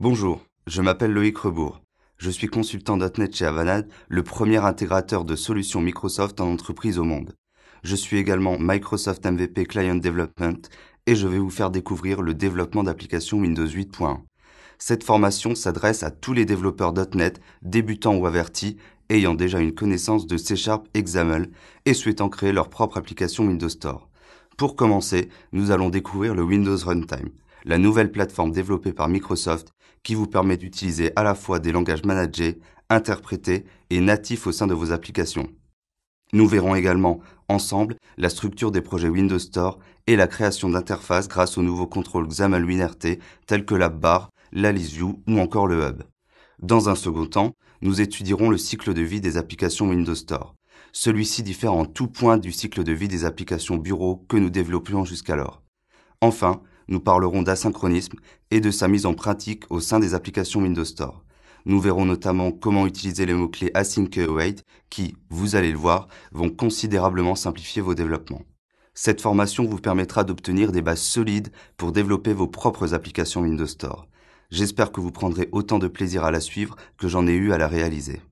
Bonjour, je m'appelle Loïc Rebourg. Je suis consultant .NET chez Avanade, le premier intégrateur de solutions Microsoft en entreprise au monde. Je suis également Microsoft MVP Client Development et je vais vous faire découvrir le développement d'applications Windows 8.1. Cette formation s'adresse à tous les développeurs .NET, débutants ou avertis, ayant déjà une connaissance de C Sharp XAML et souhaitant créer leur propre application Windows Store. Pour commencer, nous allons découvrir le Windows Runtime la nouvelle plateforme développée par Microsoft qui vous permet d'utiliser à la fois des langages managés, interprétés et natifs au sein de vos applications. Nous verrons également ensemble la structure des projets Windows Store et la création d'interfaces grâce aux nouveaux contrôles XAML WinRT tels que la barre, la View ou encore le Hub. Dans un second temps, nous étudierons le cycle de vie des applications Windows Store. Celui-ci diffère en tout point du cycle de vie des applications bureaux que nous développions jusqu'alors. Enfin, nous parlerons d'asynchronisme et de sa mise en pratique au sein des applications Windows Store. Nous verrons notamment comment utiliser les mots-clés async et await qui, vous allez le voir, vont considérablement simplifier vos développements. Cette formation vous permettra d'obtenir des bases solides pour développer vos propres applications Windows Store. J'espère que vous prendrez autant de plaisir à la suivre que j'en ai eu à la réaliser.